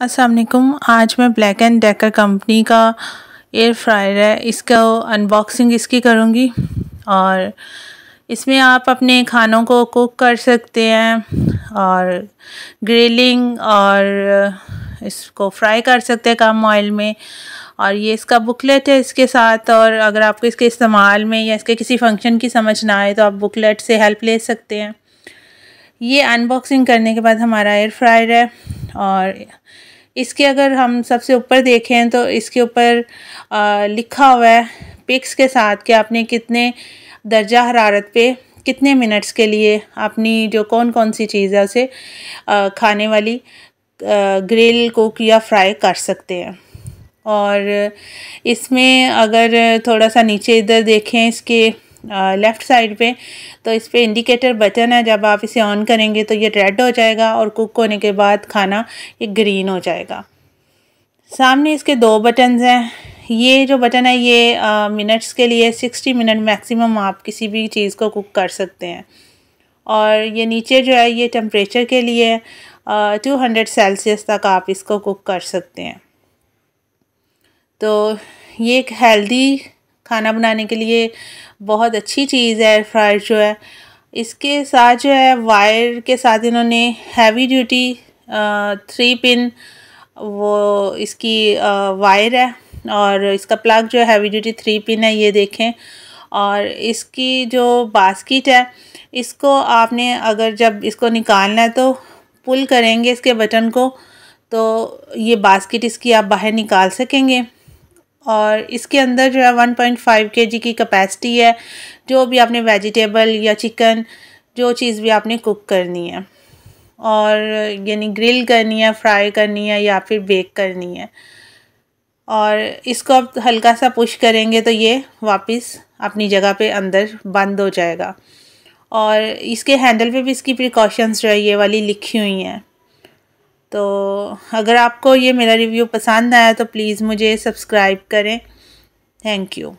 असलकुम आज मैं ब्लैक एंड डेकर कंपनी का एयर फ्रायर है इसका अनबॉक्सिंग इसकी करूँगी और इसमें आप अपने खानों को कुक कर सकते हैं और ग्रिलिंग और इसको फ्राई कर सकते हैं कम ऑयल में और ये इसका बुकलेट है इसके साथ और अगर आपको इसके इस्तेमाल में या इसके किसी फंक्शन की समझ ना आए तो आप बुकलेट से हेल्प ले सकते हैं ये अनबॉक्सिंग करने के बाद हमारा एयर फ्रायर है और इसके अगर हम सबसे ऊपर देखें तो इसके ऊपर लिखा हुआ है पिक्स के साथ कि आपने कितने दर्जा हरारत पे कितने मिनट्स के लिए अपनी जो कौन कौन सी चीज़ है उसे खाने वाली ग्रिल कुक या फ्राई कर सकते हैं और इसमें अगर थोड़ा सा नीचे इधर देखें इसके लेफ़्ट साइड पे तो इस पर इंडिकेटर बटन है जब आप इसे ऑन करेंगे तो ये रेड हो जाएगा और कुक होने के बाद खाना ये ग्रीन हो जाएगा सामने इसके दो बटन्स हैं ये जो बटन है ये मिनट्स के लिए सिक्सटी मिनट मैक्सिमम आप किसी भी चीज़ को कुक कर सकते हैं और ये नीचे जो है ये टेम्परेचर के लिए टू हंड्रेड सेल्सियस तक आप इसको कुक कर सकते हैं तो ये एक हेल्दी खाना बनाने के लिए बहुत अच्छी चीज़ है एयर फ्रायर जो है इसके साथ जो है वायर के साथ इन्होंने हैवी ड्यूटी थ्री पिन वो इसकी वायर है और इसका प्लग जो है हैवी ड्यूटी थ्री पिन है ये देखें और इसकी जो बास्किट है इसको आपने अगर जब इसको निकालना है तो पुल करेंगे इसके बटन को तो ये बास्किट इसकी आप बाहर निकाल सकेंगे और इसके अंदर जो है वन पॉइंट फाइव के जी की कैपेसिटी है जो भी आपने वेजिटेबल या चिकन जो चीज़ भी आपने कुक करनी है और यानी ग्रिल करनी है फ्राई करनी है या फिर बेक करनी है और इसको आप हल्का सा पुश करेंगे तो ये वापस अपनी जगह पे अंदर बंद हो जाएगा और इसके हैंडल पे भी इसकी प्रिकॉशंस जो है ये वाली लिखी हुई हैं तो अगर आपको ये मेरा रिव्यू पसंद आया तो प्लीज़ मुझे सब्सक्राइब करें थैंक यू